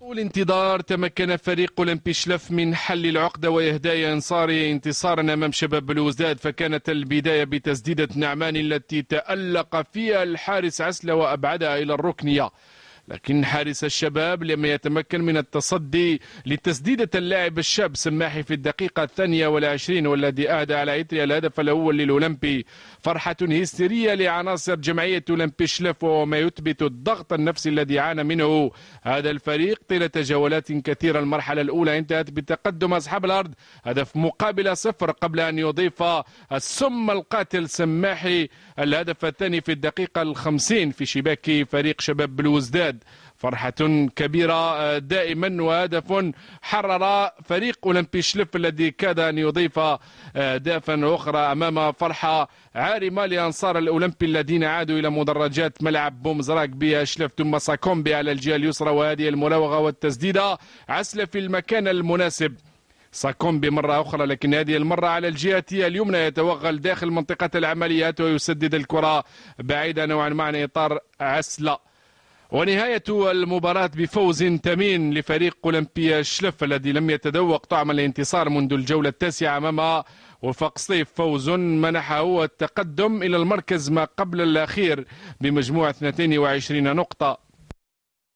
طول انتظار تمكن فريق اولمبي شلف من حل العقدة وإهداء انصار انتصارا أمام شباب بلوزداد فكانت البداية بتسديدة نعمان التي تألق فيها الحارس عسلة وأبعدها إلى الركنية لكن حارس الشباب لم يتمكن من التصدي لتسديدة اللاعب الشاب سماحي في الدقيقة الثانية والعشرين والذي أهدى على إتريا الهدف الأول للأولمبي فرحة هستيرية لعناصر جمعية أولمبي شلف وما يثبت الضغط النفسي الذي عانى منه هذا الفريق طيلة جولات كثيرة المرحلة الأولى انتهت بتقدم أصحاب الأرض هدف مقابل صفر قبل أن يضيف السم القاتل سماحي الهدف الثاني في الدقيقة الخمسين في شباك فريق شباب بلوزداد الاتحاد فرحة كبيرة آه، دائما وهدف حرر فريق أولمبي شلف الذي كاد أن يضيف آه، دافا أخرى أمام فرحة عارمة لأنصار الأولمبي الذين عادوا إلى مدرجات ملعب بومزراك بها شلف ثم ساكومبي على الجهة اليسرى وهذه المراوغة والتسديدة عسل في المكان المناسب ساكومبي مرة أخرى لكن هذه المرة على الجهة اليمنى يتوغل داخل منطقة العمليات ويسدد الكرة بعيدة نوعا ما عن إطار عسلة ونهاية المباراة بفوز تمين لفريق أولمبيا شلف الذي لم يتذوق طعم الانتصار منذ الجولة التاسعة أمام وفاق صيف فوز منحه التقدم إلى المركز ما قبل الأخير بمجموع 22 نقطة